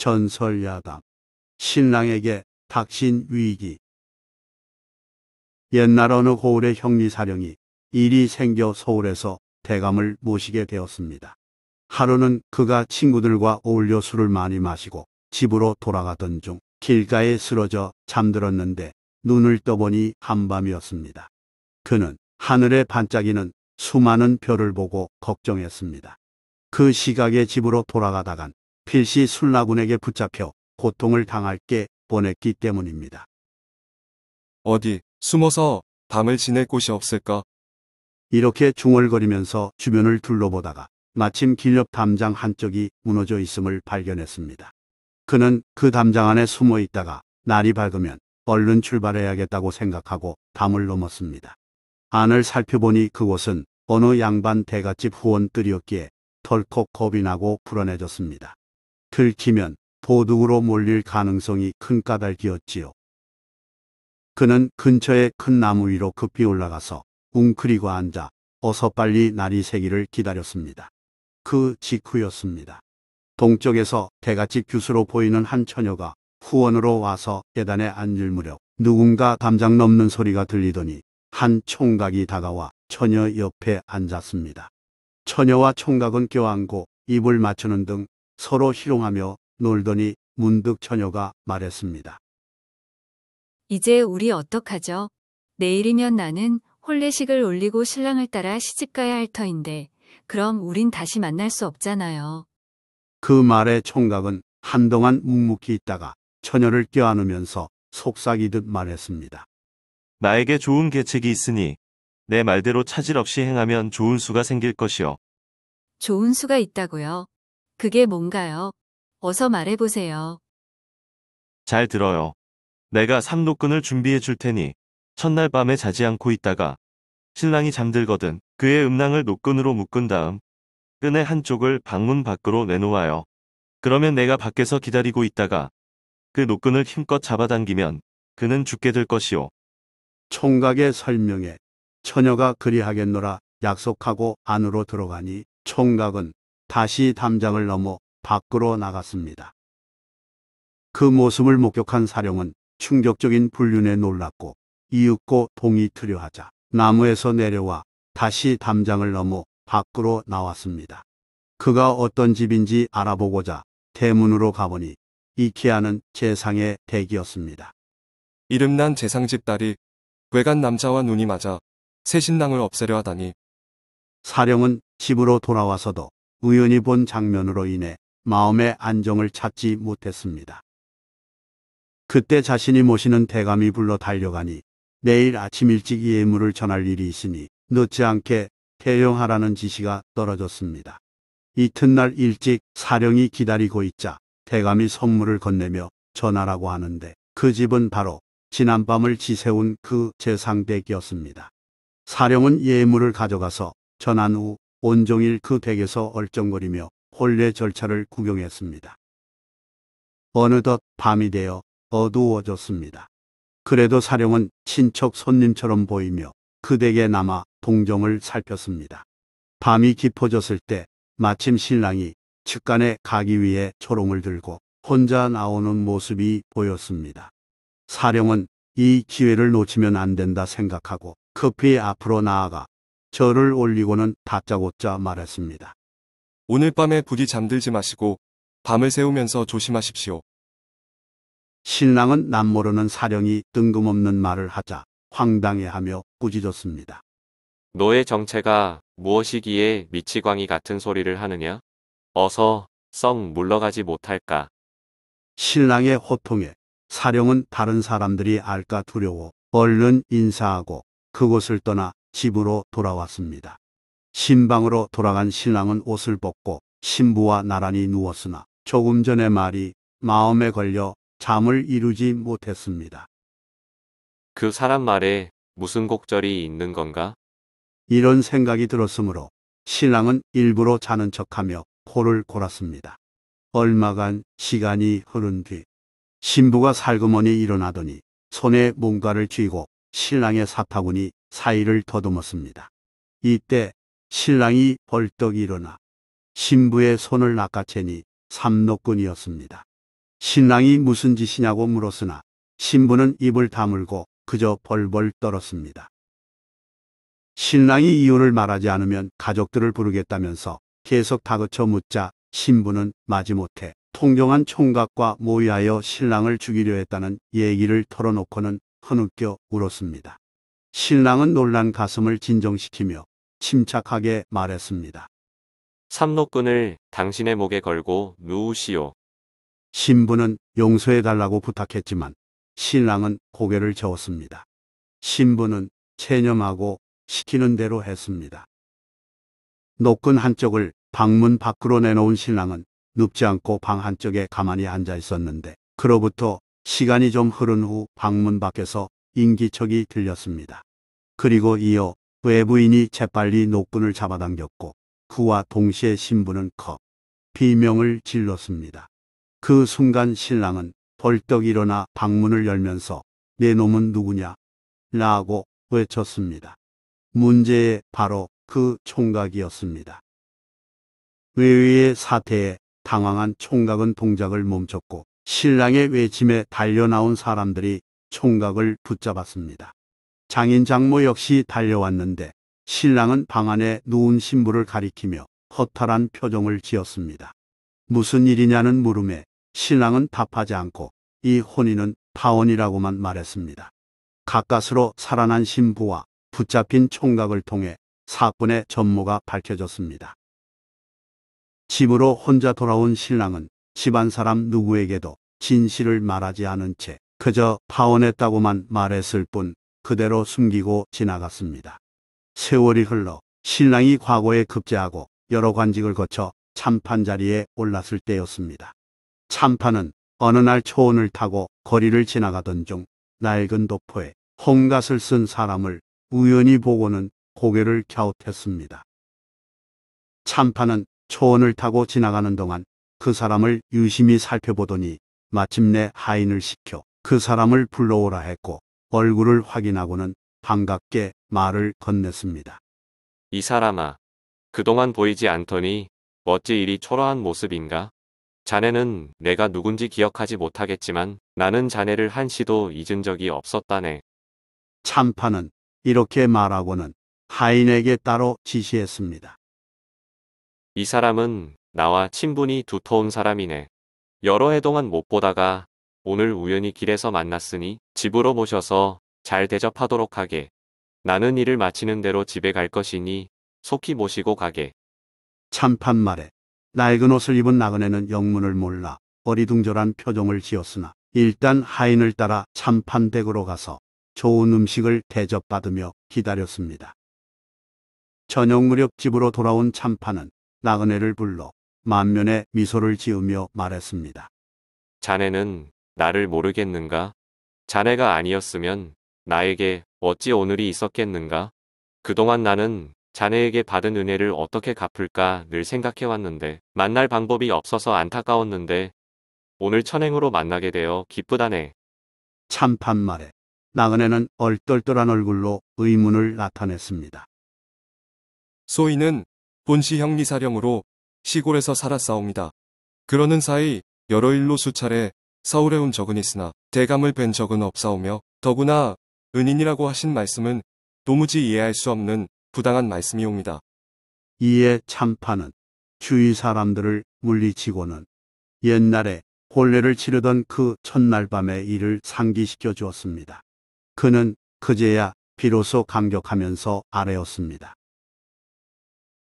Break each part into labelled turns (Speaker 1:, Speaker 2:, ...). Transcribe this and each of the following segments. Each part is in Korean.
Speaker 1: 전설 야담. 신랑에게 닥친 위기. 옛날 어느 고을의 형리사령이 일이 생겨 서울에서 대감을 모시게 되었습니다. 하루는 그가 친구들과 어울려 술을 많이 마시고 집으로 돌아가던 중 길가에 쓰러져 잠들었는데 눈을 떠보니 한밤이었습니다. 그는 하늘에 반짝이는 수많은 별을 보고 걱정했습니다. 그 시각에 집으로 돌아가다간
Speaker 2: 필시 술라군에게 붙잡혀 고통을 당할 게 보냈기 때문입니다. 어디 숨어서 밤을 지낼 곳이 없을까?
Speaker 1: 이렇게 중얼거리면서 주변을 둘러보다가 마침 길옆 담장 한쪽이 무너져 있음을 발견했습니다. 그는 그 담장 안에 숨어 있다가 날이 밝으면 얼른 출발해야겠다고 생각하고 담을 넘었습니다. 안을 살펴보니 그곳은 어느 양반 대갓집 후원들이었기에 덜컥 겁이 나고 불안해졌습니다. 들키면 도둑으로 몰릴 가능성이 큰 까닭이었지요. 그는 근처의 큰 나무 위로 급히 올라가서 웅크리고 앉아 어서 빨리 날이 새기를 기다렸습니다. 그 직후였습니다. 동쪽에서 대같이 규수로 보이는 한 처녀가 후원으로 와서 계단에 앉을 무렵 누군가 담장 넘는 소리가 들리더니 한 총각이 다가와 처녀 옆에 앉았습니다. 처녀와 총각은 껴안고 입을 맞추는 등 서로 희롱하며 놀더니 문득 처녀가 말했습니다.
Speaker 2: 이제 우리 어떡하죠? 내일이면 나는 혼례식을 올리고 신랑을 따라 시집가야 할 터인데 그럼 우린 다시 만날 수 없잖아요. 그
Speaker 1: 말에 총각은 한동안 묵묵히 있다가 처녀를 껴안으면서 속삭이듯
Speaker 3: 말했습니다. 나에게 좋은 계책이 있으니 내 말대로 차질 없이 행하면 좋은 수가 생길 것이요.
Speaker 2: 좋은 수가 있다고요. 그게 뭔가요? 어서 말해보세요.
Speaker 3: 잘 들어요. 내가 삼로끈을 준비해 줄 테니 첫날 밤에 자지 않고 있다가 신랑이 잠들거든 그의 음낭을 노끈으로 묶은 다음 끈의 한쪽을 방문 밖으로 내놓아요. 그러면 내가 밖에서 기다리고 있다가 그 노끈을 힘껏 잡아당기면 그는 죽게 될 것이오. 총각의 설명에 처녀가 그리하겠노라
Speaker 1: 약속하고 안으로 들어가니 총각은 다시 담장을 넘어 밖으로 나갔습니다. 그 모습을 목격한 사령은 충격적인 불륜에 놀랐고 이윽고 동이 틀려하자 나무에서 내려와 다시 담장을 넘어 밖으로 나왔습니다. 그가 어떤 집인지 알아보고자
Speaker 2: 대문으로 가보니 이케아는 재상의 대기였습니다 이름난 재상집 딸이 외간 남자와 눈이 맞아 새 신랑을 없애려 하다니 사령은 집으로 돌아와서도 우연히 본 장면으로 인해
Speaker 1: 마음의 안정을 찾지 못했습니다. 그때 자신이 모시는 대감이 불러 달려가니 내일 아침 일찍 예물을 전할 일이 있으니 늦지 않게 대용하라는 지시가 떨어졌습니다. 이튿날 일찍 사령이 기다리고 있자 대감이 선물을 건네며 전하라고 하는데 그 집은 바로 지난밤을 지새운 그 재상댁이었습니다. 사령은 예물을 가져가서 전한 후 온종일 그 댁에서 얼쩡거리며 혼례 절차를 구경했습니다. 어느덧 밤이 되어 어두워졌습니다. 그래도 사령은 친척 손님처럼 보이며 그 댁에 남아 동정을 살폈습니다. 밤이 깊어졌을 때 마침 신랑이 측간에 가기 위해 초롱을 들고 혼자 나오는 모습이 보였습니다. 사령은 이 기회를 놓치면 안 된다 생각하고 급히 앞으로 나아가 절을
Speaker 2: 올리고는 다짜고짜 말했습니다. 오늘 밤에 부디 잠들지 마시고 밤을 새우면서 조심하십시오. 신랑은 남모르는 사령이
Speaker 1: 뜬금없는 말을 하자 황당해하며 꾸짖었습니다.
Speaker 3: 너의 정체가 무엇이기에 미치광이 같은 소리를 하느냐? 어서 썩 물러가지 못할까?
Speaker 1: 신랑의 호통에 사령은 다른 사람들이 알까 두려워 얼른 인사하고 그곳을 떠나 집으로 돌아왔습니다. 신방으로 돌아간 신랑은 옷을 벗고 신부와 나란히 누웠으나 조금 전의 말이 마음에 걸려 잠을 이루지 못했습니다.
Speaker 3: 그 사람 말에 무슨 곡절이 있는 건가?
Speaker 1: 이런 생각이 들었으므로 신랑은 일부러 자는 척하며 코를 골았습니다. 얼마간 시간이 흐른 뒤 신부가 살그머니 일어나더니 손에 뭔가를 쥐고 신랑의 사타구니 사이를 더듬었습니다. 이때 신랑이 벌떡 일어나 신부의 손을 낚아채니 삼노꾼이었습니다. 신랑이 무슨 짓이냐고 물었으나 신부는 입을 다물고 그저 벌벌 떨었습니다. 신랑이 이혼을 말하지 않으면 가족들을 부르겠다면서 계속 다그쳐 묻자 신부는 마지못해 통경한 총각과 모의하여 신랑을 죽이려 했다는 얘기를 털어놓고는 흐느껴 울었습니다. 신랑은 놀란 가슴을 진정시키며 침착하게 말했습니다.
Speaker 3: 삼노꾼을 당신의 목에 걸고 누우시오.
Speaker 1: 신부는 용서해달라고 부탁했지만 신랑은 고개를 저었습니다. 신부는 체념하고 시키는 대로 했습니다. 노끈 한쪽을 방문 밖으로 내놓은 신랑은 눕지 않고 방 한쪽에 가만히 앉아 있었는데 그로부터 시간이 좀 흐른 후 방문 밖에서 인기척이 들렸습니다. 그리고 이어 외부인이 재빨리 녹분을 잡아당겼고 그와 동시에 신부는 커 비명을 질렀습니다. 그 순간 신랑은 벌떡 일어나 방문을 열면서 내 놈은 누구냐? 라고 외쳤습니다. 문제의 바로 그 총각이었습니다. 외위의 사태에 당황한 총각은 동작을 멈췄고 신랑의 외침에 달려나온 사람들이 총각을 붙잡았습니다. 장인 장모 역시 달려왔는데 신랑은 방 안에 누운 신부를 가리키며 허탈한 표정을 지었습니다. 무슨 일이냐는 물음에 신랑은 답하지 않고 이 혼인은 타원이라고만 말했습니다. 가까스로 살아난 신부와 붙잡힌 총각을 통해 사건의 전모가 밝혀졌습니다. 집으로 혼자 돌아온 신랑은 집안 사람 누구에게도 진실을 말하지 않은 채 그저 파혼했다고만 말했을 뿐 그대로 숨기고 지나갔습니다. 세월이 흘러 신랑이 과거에 급제하고 여러 관직을 거쳐 참판 자리에 올랐을 때였습니다. 참판은 어느 날 초원을 타고 거리를 지나가던 중 낡은 도포에 홍갓을 쓴 사람을 우연히 보고는 고개를 갸웃했습니다. 참판은 초원을 타고 지나가는 동안 그 사람을 유심히 살펴보더니 마침내 하인을 시켜 그 사람을 불러오라 했고 얼굴을 확인하고는 반갑게 말을 건넸습니다.
Speaker 3: 이 사람아, 그동안 보이지 않더니 어찌 이리 초라한 모습인가? 자네는 내가 누군지 기억하지 못하겠지만 나는 자네를 한시도 잊은 적이 없었다네.
Speaker 1: 참파는 이렇게 말하고는 하인에게 따로 지시했습니다.
Speaker 3: 이 사람은 나와 친분이 두터운 사람이네. 여러 해 동안 못 보다가 오늘 우연히 길에서 만났으니 집으로 모셔서 잘 대접하도록 하게. 나는 일을 마치는 대로 집에 갈 것이니 속히 모시고 가게.
Speaker 1: 찬판말에 낡은 옷을 입은 나그네는 영문을 몰라 어리둥절한 표정을 지었으나 일단 하인을 따라 찬판댁으로 가서 좋은 음식을 대접받으며 기다렸습니다. 저녁 무렵 집으로 돌아온 찬판은 나그네를 불러 만면에 미소를 지으며 말했습니다.
Speaker 3: 자네는 나를 모르겠는가? 자네가 아니었으면 나에게 어찌 오늘이 있었겠는가? 그동안 나는 자네에게 받은 은혜를 어떻게 갚을까 늘 생각해왔는데 만날 방법이 없어서 안타까웠는데 오늘 천행으로 만나게 되어 기쁘다네.
Speaker 1: 참판말에
Speaker 2: 나그네는 얼떨떨한 얼굴로 의문을 나타냈습니다. 소희는 본시 형리사령으로 시골에서 살았사옵니다. 그러는 사이 여러 일로 수차례 서울에 온 적은 있으나 대감을 뵌 적은 없사오며 더구나 은인이라고 하신 말씀은 도무지 이해할 수 없는 부당한 말씀이옵니다. 이에 참파는 주위 사람들을 물리치고는
Speaker 1: 옛날에 혼례를 치르던 그 첫날 밤의 일을 상기시켜 주었습니다.
Speaker 2: 그는 그제야 비로소 감격하면서 아뢰었습니다.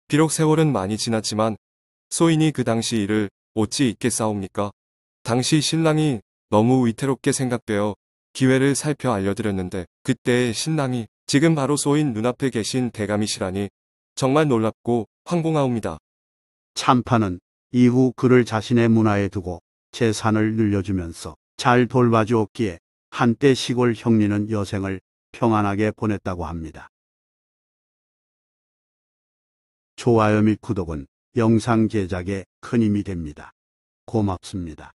Speaker 2: 비록 세월은 많이 지났지만 소인이 그 당시 일을 어찌 있게싸웁니까 당시 신랑이 너무 위태롭게 생각되어 기회를 살펴 알려드렸는데 그때 신랑이 지금 바로 쏘인 눈앞에 계신 대감이시라니 정말 놀랍고 황공하옵니다. 참파는 이후 그를 자신의
Speaker 1: 문화에 두고 재산을 늘려주면서 잘 돌봐주었기에 한때 시골 형리는 여생을 평안하게 보냈다고 합니다.
Speaker 2: 좋아요 및 구독은 영상 제작에 큰 힘이 됩니다. 고맙습니다.